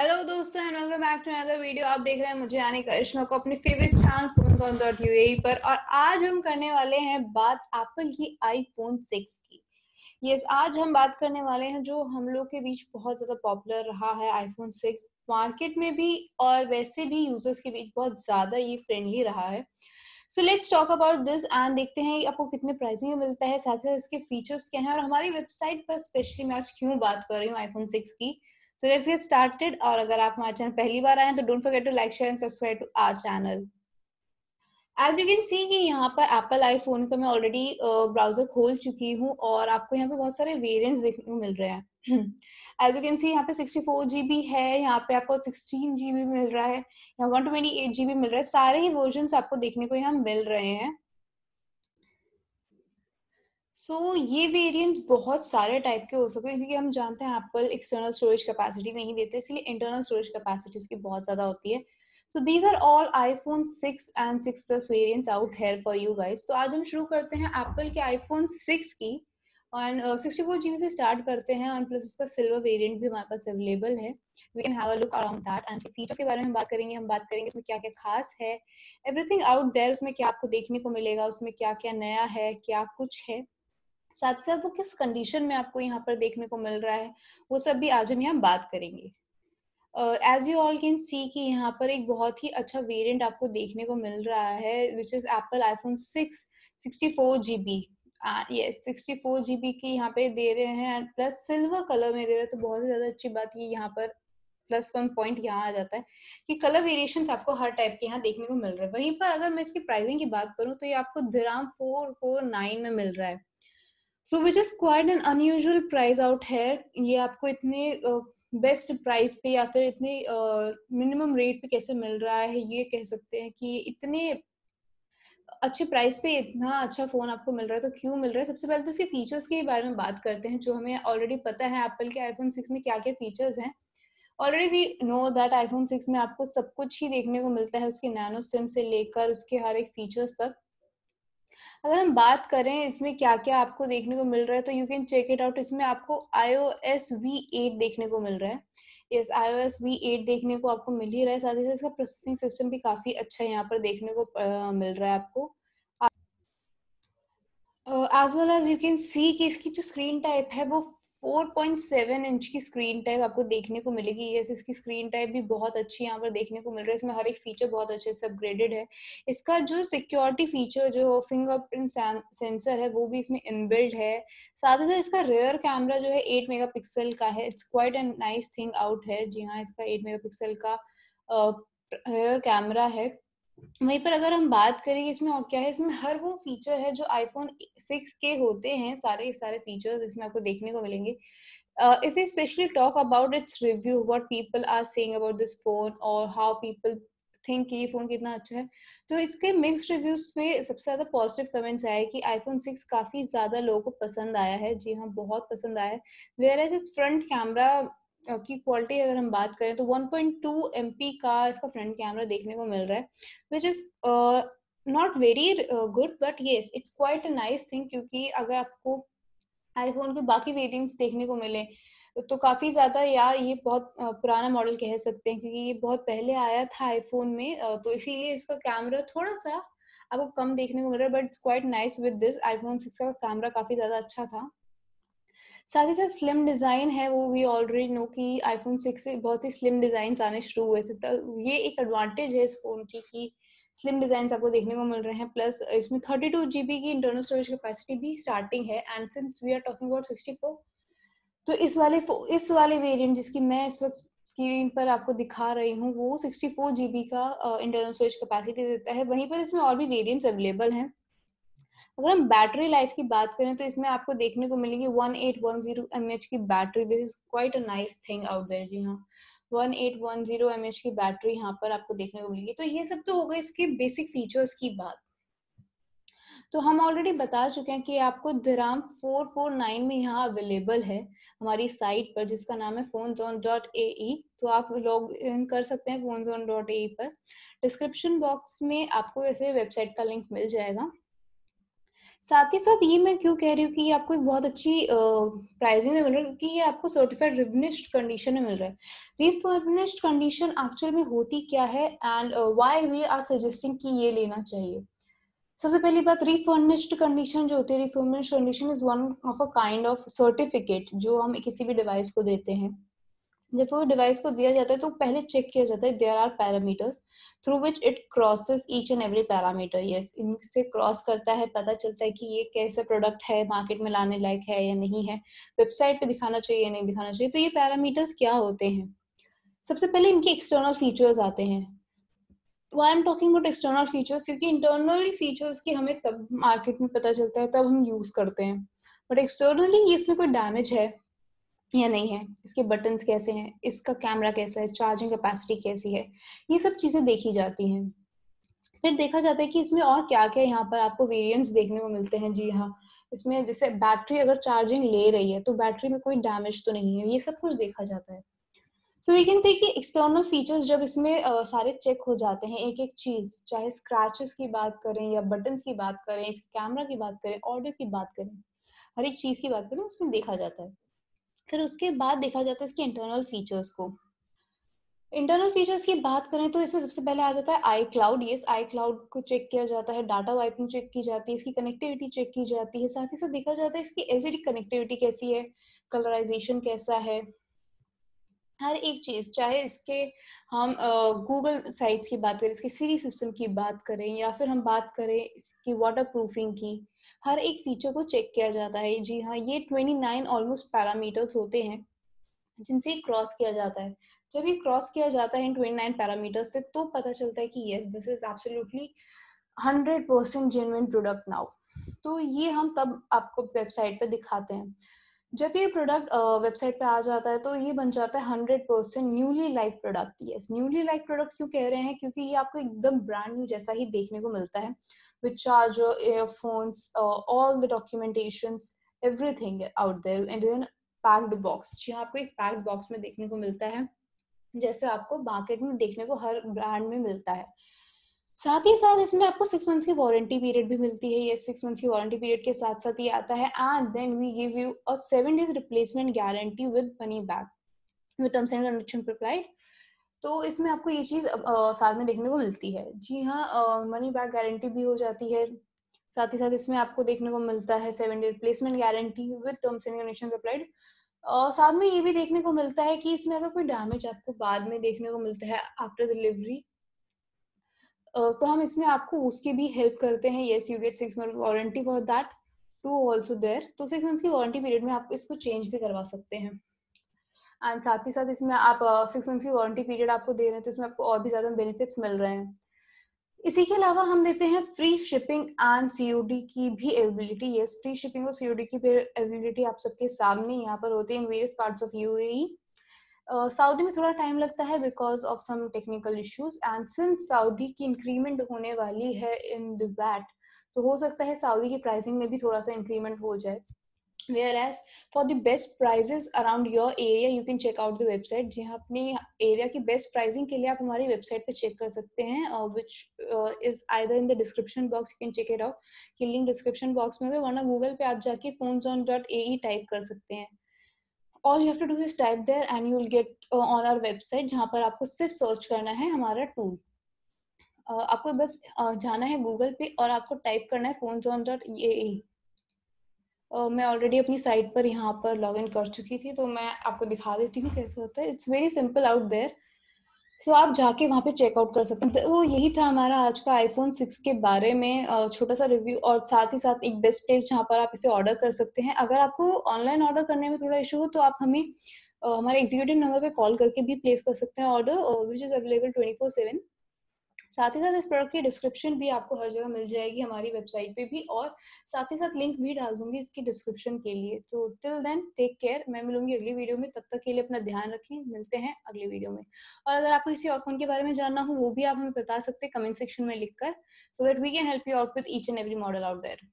hello दोस्तों and welcome back to another video आप देख रहे हैं मुझे यानी करिश्मा को अपने favourite channel phone on dot U पर और आज हम करने वाले हैं बात एप्पल की आईफोन सिक्स की यस yes, आज हम बात करने वाले हैं जो हम लोग के बीच बहुत ज़्यादा पॉपुलर रहा है आईफोन सिक्स मार्केट में भी और वैसे भी यूजर्स के बीच बहुत ज़्यादा ये फ्रेंडली रहा है so let's talk about this and देखते हैं आपको कितने प्राइसिंग में मिलता है साथ ही इसके फीचर्स क्या हैं और हमारी वेबसाइट पर स्पेशली मैं आज क्यों बात कर रही हूँ आईफोन सिक्स की सो लेट्स गेट स्टार्टेड और अगर आप हमारे चैनल पहली बार आए तो don't forget to like share and subscribe to our channel as you can see कि यहाँ पर एप्पल आईफोन का मैं ऑलरेडी ब्राउजर खोल चुकी हूँ और आपको यहाँ पे बहुत सारे वेरिएंट्स देखने को मिल रहे हैं एज यू कैन सी यहाँ पे सिक्सटी फोर जी बी है यहाँ पे आपको सिक्सटीन जी बी मिल रहा है यहाँ one twenty eight G B मिल रहा है सारे ही वर्जन आपको देखने को यहाँ मिल रहे हैं सो so, ये वेरिएंट बहुत सारे टाइप के हो सकते हैं क्योंकि हम जानते हैं एप्पल एक्सटर्नल स्टोरेज कैपेसिटी नहीं देते इसलिए इंटरनल स्टोरेज कैपेसिटी उसकी बहुत ज़्यादा होती है so these are all iPhone six and six plus variant out here for you guys तो आज हम शुरू करते हैं एप्पल के आईफोन सिक्स की ऑन सिक्सटी फोर जी से स्टार्ट करते हैं और प्लस उसका सिल्वर वेरिएंट भी हमारे पास अवेलेबल है we can have a look around that and features के बारे में बात करेंगे हम बात करेंगे उसमें क्या क्या खास है एवरीथिंग आउट देयर उसमें क्या आपको देखने को मिलेगा उसमें क्या क्या नया है क्या कुछ है साथ साथ वो किस कंडीशन में आपको यहाँ पर देखने को मिल रहा है वो सब भी आज हम यहाँ बात करेंगे as you all can see कि यहाँ पर एक बहुत ही अच्छा वेरिएंट आपको देखने को मिल रहा है which is Apple iPhone six sixty four G B yes sixty four G B की यहाँ पे दे रहे हैं एंड प्लस सिल्वर कलर में दे रहे हैं तो बहुत ही ज़्यादा अच्छी बात ये यहाँ पर प्लस वन पॉइंट यहाँ आ जाता है कि कलर वेरिएशन आपको हर टाइप के यहाँ देखने को मिल रहा है वहीं पर अगर मैं इसकी प्राइसिंग की बात करूँ तो ये आपको धराम फोर फोर नाइन में मिल रहा है so which is quite an unusual price out है ये आपको इतने बेस्ट uh, प्राइस पे या फिर इतने मिनिमम uh, रेट पे कैसे मिल रहा है ये कह सकते हैं कि इतने अच्छे प्राइस पे इतना अच्छा फोन आपको मिल रहा है तो क्यों मिल रहा है सबसे पहले तो इसके फीचर्स के बारे में बात करते हैं जो हमें ऑलरेडी पता है एप्पल के आईफोन सिक्स में क्या क्या फीचर्स हैं already we know that iPhone six में आपको सब कुछ ही देखने को मिलता है उसके नैनो सिम से लेकर उसके हर एक फीचर्स तक अगर हम बात करें इसमें क्या क्या आपको देखने को मिल रहा है तो you can check it out इसमें आपको I O S V eight देखने को मिल रहा है yes I O S V eight देखने को आपको मिल ही रहा है साथ ही साथ इसका प्रोसेसिंग सिस्टम भी काफ़ी अच्छा यहाँ पर देखने को मिल रहा है आपको as well as you can see कि इसकी जो स्क्रीन टाइप है वो 4.7 इंच की स्क्रीन टाइप आपको देखने को मिलेगी यस इसकी स्क्रीन टाइप भी बहुत अच्छी यहाँ पर देखने को मिल रहा है इसमें हर एक फीचर बहुत अच्छे से अपग्रेडेड है इसका जो सिक्योरिटी फीचर जो फिंगरप्रिंट सेंसर है वो भी इसमें इनबिल्ड है साथ ही साथ इसका रेयर कैमरा जो है एट मेगा का है it's quite and nice thing out है जी हाँ इसका एट मेगा का रेयर uh, कैमरा है वहीं पर अगर हम बात करें इसमें और क्या है इसमें हर वो फीचर है जो आईफोन सिक्स के होते हैं सारे सारे फीचर्स इसमें आपको देखने को मिलेंगे if you specially talk about its review what people are saying about this phone और हाउ पीपल थिंक कि ये फोन कितना अच्छा है तो इसके मिक्स रिव्यूज में सबसे ज्यादा पॉजिटिव कमेंट्स आए कि आईफोन सिक्स काफी ज्यादा लोगों को पसंद आया है जी हाँ बहुत पसंद आया है whereas is front camera की क्वालिटी अगर हम बात करें तो 1.2 पॉइंट का इसका फ्रंट कैमरा देखने को मिल रहा है which is not very good but yes it's quite a nice thing क्योंकि अगर आपको आईफोन के बाकी वेरियंट्स देखने को मिले तो काफ़ी ज़्यादा या ये बहुत पुराना मॉडल कह सकते हैं क्योंकि ये बहुत पहले आया था आईफोन में तो इसीलिए इसका कैमरा थोड़ा सा आपको कम देखने को मिल रहा है but it's quite nice with this iPhone six का कैमरा काफ़ी ज़्यादा अच्छा था साथ ही साथ स्लिम डिज़ाइन है वो भी ऑलरेडी नो कि आईफोन सिक्स से बहुत ही स्लिम डिज़ाइन आने शुरू हुए थे तो ये एक एडवांटेज है इस फ़ोन की कि स्लिम डिज़ाइन आपको देखने को मिल रहे हैं प्लस इसमें थर्टी टू जी की इंटरनल स्टोरेज कैपेसिटी भी स्टार्टिंग है and since we are talking about sixty four तो इस वाले इस वाले वेरियंट जिसकी मैं इस वक्त स्क्रीन पर आपको दिखा रही हूँ वो सिक्सटी फोर जीबी का इंटरनल स्टोरेज कैपेसिटी देता है वहीं पर इसमें और भी वेरियंट्स अवेलेबल हैं अगर हम बैटरी लाइफ की बात करें तो इसमें आपको देखने को मिलेगी one eight one zero M H की battery this is quite a nice thing out there जी हाँ one eight one zero M H की बैटरी यहाँ पर आपको देखने को मिलेगी तो ये सब तो होगा इसके बेसिक फीचर्स की बात तो हम ऑलरेडी बता चुके हैं कि आपको धराम 449 में यहाँ अवेलेबल है हमारी साइट पर जिसका नाम है फोन जोन डॉट ए तो आप लॉग इन कर सकते हैं फोन जोन डॉट ए पर डिस्क्रिप्शन बॉक्स में आपको ऐसे वेबसाइट का लिंक मिल जाएगा साथ ही साथ ये मैं क्यों कह रही हूँ कि ये आपको एक बहुत अच्छी प्राइजिंग में मिल रहा है क्योंकि ये आपको सर्टिफाइड रिबनिश्ड कंडीशन में मिल रहा है रिफर्निश्ड कंडीशन एक्चुअल में होती क्या है and why we are suggesting कि ये लेना चाहिए सबसे पहली बात रिफर्निश्ड कंडीशन जो होती है refurbished condition is one of a kind of certificate जो हम किसी भी डिवाइस को देते हैं जब वो डिवाइस को दिया जाता है तो पहले चेक किया जाता है there are parameters through which it crosses each and every parameter yes इनसे क्रॉस करता है पता चलता है कि ये कैसा प्रोडक्ट है मार्केट में लाने लायक है या नहीं है वेबसाइट पे दिखाना चाहिए या नहीं दिखाना चाहिए तो ये पैरामीटर्स क्या होते हैं सबसे पहले इनके एक्सटर्नल फीचर्स आते हैं I'm talking about external features क्योंकि इंटरनली फीचर्स की हमें तब मार्केट में पता चलता है तब हम यूज करते हैं बट एक्सटर्नली इसमें कोई डैमेज है या नहीं है इसके बटन्स कैसे हैं इसका कैमरा कैसा है चार्जिंग कैपेसिटी कैसी है ये सब चीज़ें देखी जाती हैं फिर देखा जाता है कि इसमें और क्या क्या यहाँ पर आपको वेरिएंट्स देखने को मिलते हैं जी हाँ इसमें जैसे बैटरी अगर चार्जिंग ले रही है तो बैटरी में कोई डैमेज तो नहीं है ये सब कुछ देखा जाता है सो वी कैन से कि एक्सटर्नल फीचर्स जब इसमें uh, सारे चेक हो जाते हैं एक एक चीज़ चाहे स्क्रैचेस की बात करें या बटन की बात करें कैमरा की बात करें ऑडियो की बात करें हर एक चीज़ की बात करें उसमें देखा जाता है फिर उसके बाद देखा जाता है इसके इंटरनल फीचर्स को इंटरनल फीचर्स की बात करें तो इसमें सबसे पहले आ जाता है आई क्लाउड ये आई क्लाउड को चेक किया जाता है डाटा वाइपिंग चेक की जाती है इसकी कनेक्टिविटी चेक की जाती है साथ ही साथ देखा जाता है इसकी एलसीडी कनेक्टिविटी कैसी है कलराइजेशन कैसा है हर एक चीज़ चाहे इसके हम गूगल साइट्स की बात करें इसके सीरी सिस्टम की बात करें या फिर हम बात करें इसकी वाटर प्रूफिंग की हर एक फीचर को चेक किया जाता है जी हाँ ये ट्वेंटी नाइन ऑलमोस्ट पैरामीटर्स होते हैं जिनसे क्रॉस किया जाता है जब ये क्रॉस किया जाता है इन ट्वेंटी नाइन पैरामीटर से तो पता चलता है कि yes this is absolutely hundred percent genuine product now तो ये हम तब आपको वेबसाइट पर दिखाते हैं जब ये प्रोडक्ट वेबसाइट पे आ जाता है तो ये बन जाता है hundred percent newly like product ये न्यूली लाइक प्रोडक्ट क्यों कह रहे हैं क्योंकि ये आपको एकदम ब्रांड न्यू जैसा ही देखने को मिलता है with charger earphones all the documentation everything out there and packed box जी हाँ, आपको एक पैक्ड बॉक्स में देखने को मिलता है जैसे आपको मार्केट में देखने को हर ब्रांड में मिलता है साथ ही साथ इसमें आपको सिक्स मंथ्स की वारंटी पीरियड भी मिलती है ये सिक्स मंथ्स की वारंटी पीरियड के साथ साथ ये आता है and then we give you a seven days replacement guarantee with money back with terms and conditions applied तो इसमें आपको ये चीज़ साथ में देखने को मिलती है जी हाँ मनी बैक गारंटी भी हो जाती है साथ ही साथ इसमें आपको देखने को मिलता है seven day replacement guarantee with terms and condition applied और साथ में ये भी देखने को मिलता है कि इसमें अगर कोई डैमेज आपको बाद में देखने को मिलता है आफ्टर डिलीवरी तो हम इसमें आपको उसकी भी हेल्प करते हैं yes you get six month warranty for that too also there तो सिक्स मंथ्स की वारंटी पीरियड में आप इसको चेंज भी करवा सकते हैं एंड साथ ही साथ इसमें आप सिक्स मंथ्स की वारंटी पीरियड आपको दे रहे हैं तो इसमें आपको और भी ज़्यादा बेनिफिट्स मिल रहे हैं इसी के अलावा हम देते हैं फ्री शिपिंग एंड सीयूडी की भी एबिलिटी यस फ्री शिपिंग और सीयूडी की भी एबिलिटी आप सबके सामने यहाँ पर होती है in various parts of UAE Saudi में थोड़ा टाइम लगता है because of some technical issues and since Saudi की इंक्रीमेंट होने वाली है इन द वैट तो हो सकता है सऊदी की प्राइसिंग में भी थोड़ा सा इंक्रीमेंट हो जाए whereas for the best prizes around your area you can check out the website जी हाँ अपने एरिया की बेस्ट प्राइजिंग के लिए आप हमारी वेबसाइट पर चेक कर सकते हैं which is either in the description box you can check it out की लिंक डिस्क्रिप्शन बॉक्स में होगा वरना गूगल पे आप जाके phone zone dot A E type कर सकते हैं all you have to do is type there and you will get on our website जहां पर आपको सिर्फ सर्च करना है हमारा टूल uh, आपको बस uh, जाना है गूगल पे और आपको टाइप करना है फोन जोन डॉट मैं ऑलरेडी अपनी साइट पर यहाँ पर लॉग इन कर चुकी थी तो मैं आपको दिखा देती हूँ कैसे होता है it's very simple out there so so, आप जाके वहाँ पे चेकआउट कर सकते हैं तो यही था हमारा आज का आईफोन सिक्स के बारे में छोटा सा रिव्यू और साथ ही साथ एक बेस्ट प्लेस जहाँ पर आप इसे ऑर्डर कर सकते हैं अगर आपको ऑनलाइन ऑर्डर करने में थोड़ा इशू हो तो आप हमें हमारे एग्जीक्यूटिव नंबर पे कॉल करके भी प्लेस कर सकते हैं order which is available twenty four seven साथ ही साथ इस प्रोडक्ट की डिस्क्रिप्शन भी आपको हर जगह मिल जाएगी हमारी वेबसाइट पे भी और साथ ही साथ लिंक भी डाल दूंगी इसकी डिस्क्रिप्शन के लिए तो टिल देन टेक केयर मैं मिलूंगी अगली वीडियो में तब तक के लिए अपना ध्यान रखें मिलते हैं अगली वीडियो में और अगर आपको किसी और फोन के बारे में जानना हो वो भी आप हमें बता सकते हैं कमेंट सेक्शन में लिखकर so that we can help you out with each and every model out there